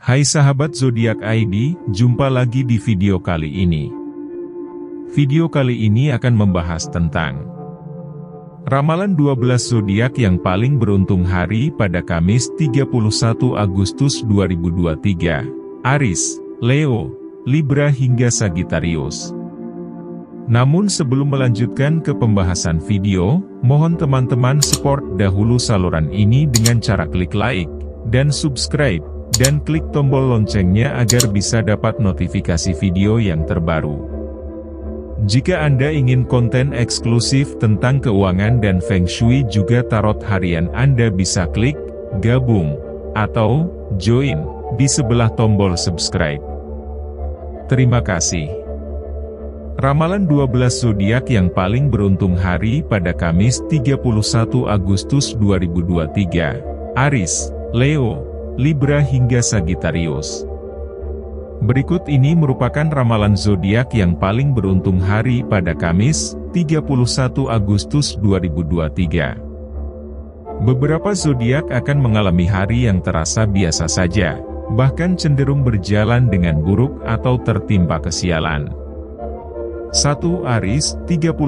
Hai sahabat zodiak ID, jumpa lagi di video kali ini. Video kali ini akan membahas tentang ramalan 12 zodiak yang paling beruntung hari pada Kamis 31 Agustus 2023, Aris, Leo, Libra hingga Sagittarius. Namun sebelum melanjutkan ke pembahasan video, mohon teman-teman support dahulu saluran ini dengan cara klik like dan subscribe dan klik tombol loncengnya agar bisa dapat notifikasi video yang terbaru. Jika Anda ingin konten eksklusif tentang keuangan dan Feng Shui juga tarot harian Anda bisa klik, gabung, atau, join, di sebelah tombol subscribe. Terima kasih. Ramalan 12 zodiak yang paling beruntung hari pada Kamis 31 Agustus 2023. Aris, Leo, Libra hingga Sagittarius. Berikut ini merupakan ramalan zodiak yang paling beruntung hari pada Kamis, 31 Agustus 2023. Beberapa zodiak akan mengalami hari yang terasa biasa saja, bahkan cenderung berjalan dengan buruk atau tertimpa kesialan. 1 Aris, 31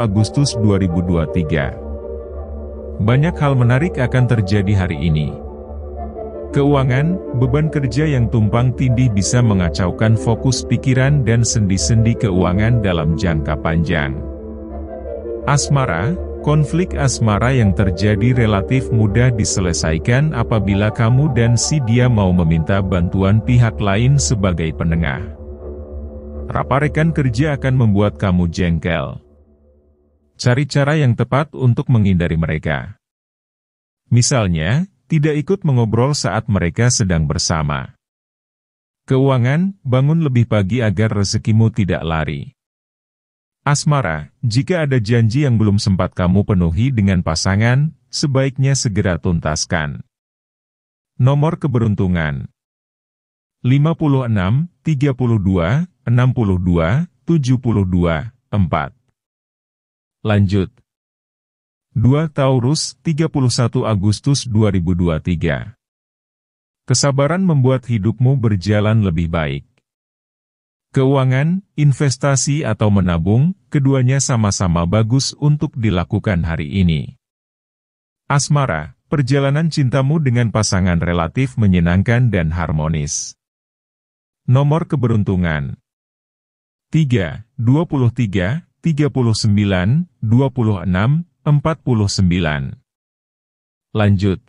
Agustus 2023. Banyak hal menarik akan terjadi hari ini keuangan, beban kerja yang tumpang tindih bisa mengacaukan fokus pikiran dan sendi-sendi keuangan dalam jangka panjang. Asmara, konflik asmara yang terjadi relatif mudah diselesaikan apabila kamu dan si dia mau meminta bantuan pihak lain sebagai penengah. Raparekan kerja akan membuat kamu jengkel. Cari cara yang tepat untuk menghindari mereka. Misalnya, tidak ikut mengobrol saat mereka sedang bersama. Keuangan, bangun lebih pagi agar rezekimu tidak lari. Asmara, jika ada janji yang belum sempat kamu penuhi dengan pasangan, sebaiknya segera tuntaskan. Nomor keberuntungan 56, 32, 62, 72, 4. Lanjut. 2 Taurus, 31 Agustus 2023. Kesabaran membuat hidupmu berjalan lebih baik. Keuangan, investasi atau menabung, keduanya sama-sama bagus untuk dilakukan hari ini. Asmara, perjalanan cintamu dengan pasangan relatif menyenangkan dan harmonis. Nomor keberuntungan 3, 23, 39, 26, 49. Lanjut.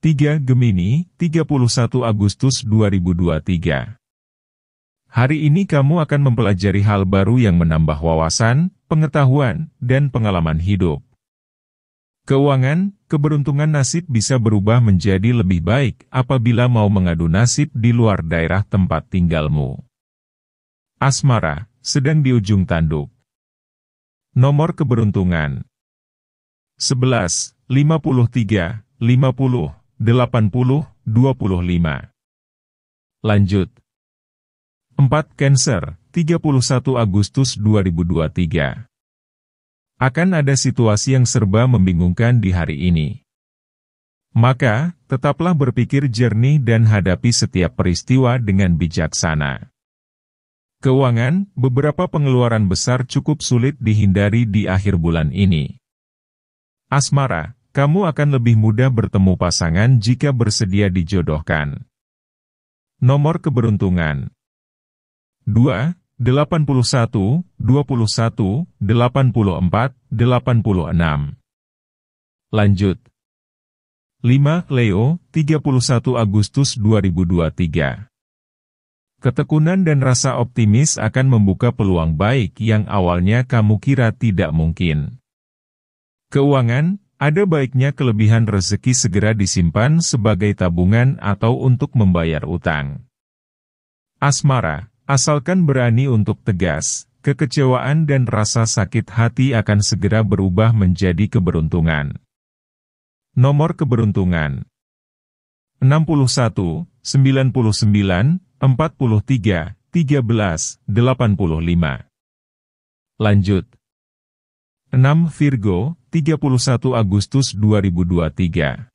3 Gemini, 31 Agustus 2023. Hari ini kamu akan mempelajari hal baru yang menambah wawasan, pengetahuan, dan pengalaman hidup. Keuangan, keberuntungan nasib bisa berubah menjadi lebih baik apabila mau mengadu nasib di luar daerah tempat tinggalmu. Asmara, sedang di ujung tanduk. Nomor keberuntungan 11, 53, 50, 80, 25. Lanjut. 4 Cancer, 31 Agustus 2023. Akan ada situasi yang serba membingungkan di hari ini. Maka, tetaplah berpikir jernih dan hadapi setiap peristiwa dengan bijaksana. Keuangan, beberapa pengeluaran besar cukup sulit dihindari di akhir bulan ini. Asmara, kamu akan lebih mudah bertemu pasangan jika bersedia dijodohkan. Nomor keberuntungan 2, 81, 21, 84, 86. Lanjut. 5. Leo, 31 Agustus 2023. Ketekunan dan rasa optimis akan membuka peluang baik yang awalnya kamu kira tidak mungkin. Keuangan, ada baiknya kelebihan rezeki segera disimpan sebagai tabungan atau untuk membayar utang. Asmara, asalkan berani untuk tegas, kekecewaan dan rasa sakit hati akan segera berubah menjadi keberuntungan. Nomor keberuntungan 61, 99, 43, 13, 85 Lanjut 6 Virgo, 31 Agustus 2023.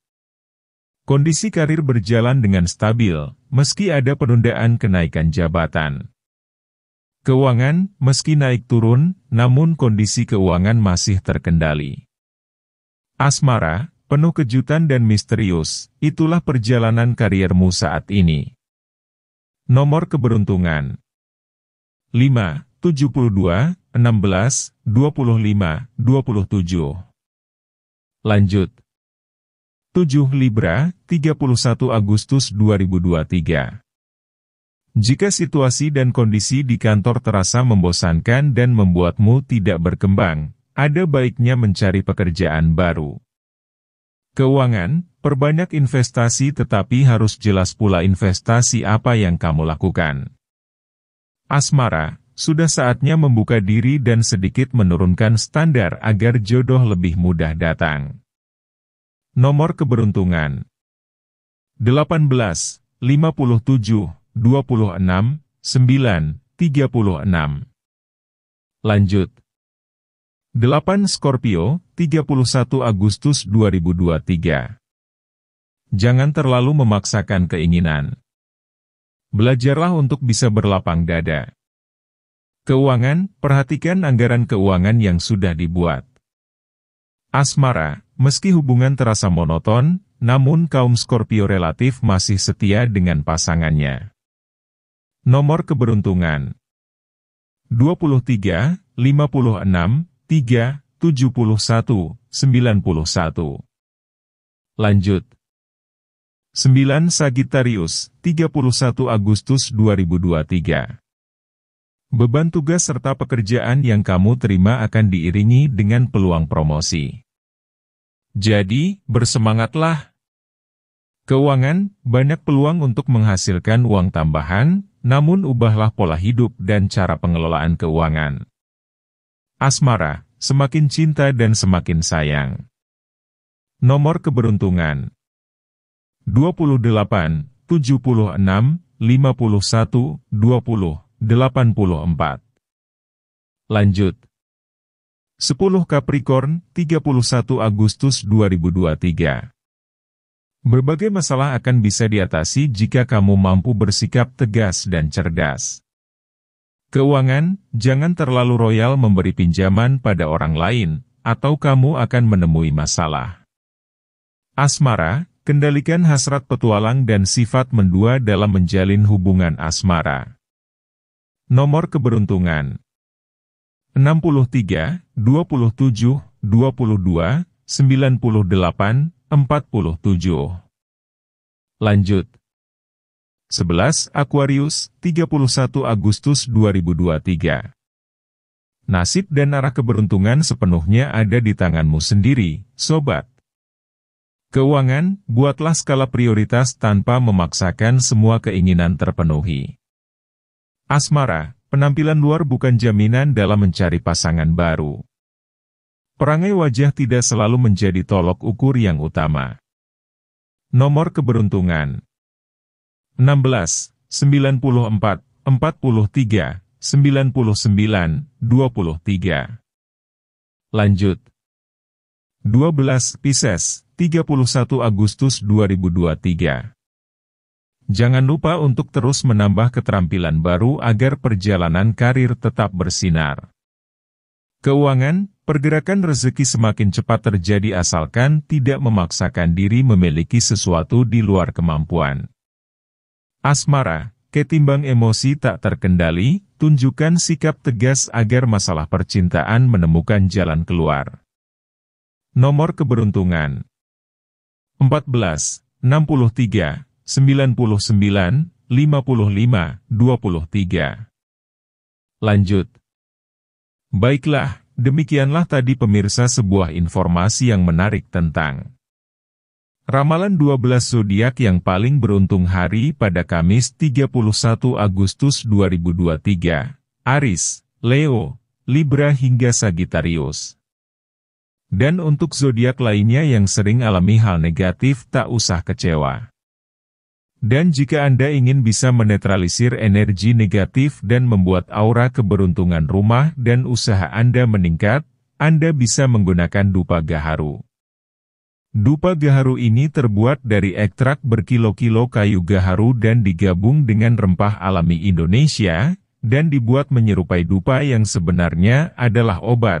Kondisi karir berjalan dengan stabil, meski ada penundaan kenaikan jabatan. Keuangan, meski naik turun, namun kondisi keuangan masih terkendali. Asmara, penuh kejutan dan misterius, itulah perjalanan kariermu saat ini. Nomor keberuntungan 5, 72, 16, 25, 27. Lanjut. 7 Libra, 31 Agustus 2023. Jika situasi dan kondisi di kantor terasa membosankan dan membuatmu tidak berkembang, ada baiknya mencari pekerjaan baru. Keuangan, perbanyak investasi tetapi harus jelas pula investasi apa yang kamu lakukan. Asmara, sudah saatnya membuka diri dan sedikit menurunkan standar agar jodoh lebih mudah datang. Nomor keberuntungan 18, 57, 26, 9, 36. Lanjut. 8 Scorpio, 31 Agustus 2023. Jangan terlalu memaksakan keinginan. Belajarlah untuk bisa berlapang dada. Keuangan, perhatikan anggaran keuangan yang sudah dibuat. Asmara, meski hubungan terasa monoton, namun kaum Scorpio relatif masih setia dengan pasangannya. Nomor keberuntungan 23, 56, 3, 71, 91. Lanjut. 9 Sagittarius, 31 Agustus 2023 Beban tugas serta pekerjaan yang kamu terima akan diiringi dengan peluang promosi. Jadi, bersemangatlah. Keuangan, banyak peluang untuk menghasilkan uang tambahan, namun ubahlah pola hidup dan cara pengelolaan keuangan. Asmara, semakin cinta dan semakin sayang. Nomor keberuntungan 28, 76, 51, 20 84. Lanjut. 10 Capricorn, 31 Agustus 2023. Berbagai masalah akan bisa diatasi jika kamu mampu bersikap tegas dan cerdas. Keuangan, jangan terlalu royal memberi pinjaman pada orang lain, atau kamu akan menemui masalah. Asmara, kendalikan hasrat petualang dan sifat mendua dalam menjalin hubungan asmara. Nomor keberuntungan 63, 27, 22, 98, 47. Lanjut. 11 Aquarius, 31 Agustus 2023. Nasib dan arah keberuntungan sepenuhnya ada di tanganmu sendiri, sobat. Keuangan, buatlah skala prioritas tanpa memaksakan semua keinginan terpenuhi. Asmara, penampilan luar bukan jaminan dalam mencari pasangan baru. Perangai wajah tidak selalu menjadi tolok ukur yang utama. Nomor keberuntungan 16, 94, 43, 99, 23. Lanjut. 12 Pisces, 31 Agustus 2023. Jangan lupa untuk terus menambah keterampilan baru agar perjalanan karir tetap bersinar. Keuangan, pergerakan rezeki semakin cepat terjadi asalkan tidak memaksakan diri memiliki sesuatu di luar kemampuan. Asmara, ketimbang emosi tak terkendali, tunjukkan sikap tegas agar masalah percintaan menemukan jalan keluar. Nomor keberuntungan 14, 63, 99, 55, 23. Lanjut. Baiklah, demikianlah tadi pemirsa sebuah informasi yang menarik tentang Ramalan 12 zodiak yang paling beruntung hari pada Kamis 31 Agustus 2023. Aris, Leo, Libra hingga Sagittarius. Dan untuk zodiak lainnya yang sering alami hal negatif tak usah kecewa. Dan jika Anda ingin bisa menetralisir energi negatif dan membuat aura keberuntungan rumah dan usaha Anda meningkat, Anda bisa menggunakan dupa gaharu. Dupa gaharu ini terbuat dari ekstrak berkilo-kilo kayu gaharu dan digabung dengan rempah alami Indonesia, dan dibuat menyerupai dupa yang sebenarnya adalah obat,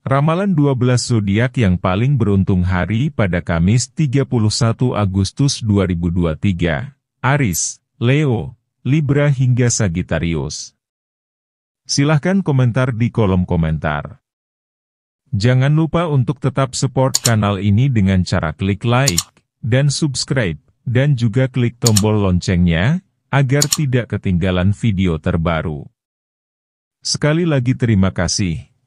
Ramalan 12 zodiak yang paling beruntung hari pada Kamis 31 Agustus 2023. Aris, Leo, Libra hingga Sagittarius. Silahkan komentar di kolom komentar. Jangan lupa untuk tetap support kanal ini dengan cara klik like, dan subscribe, dan juga klik tombol loncengnya, agar tidak ketinggalan video terbaru. Sekali lagi terima kasih.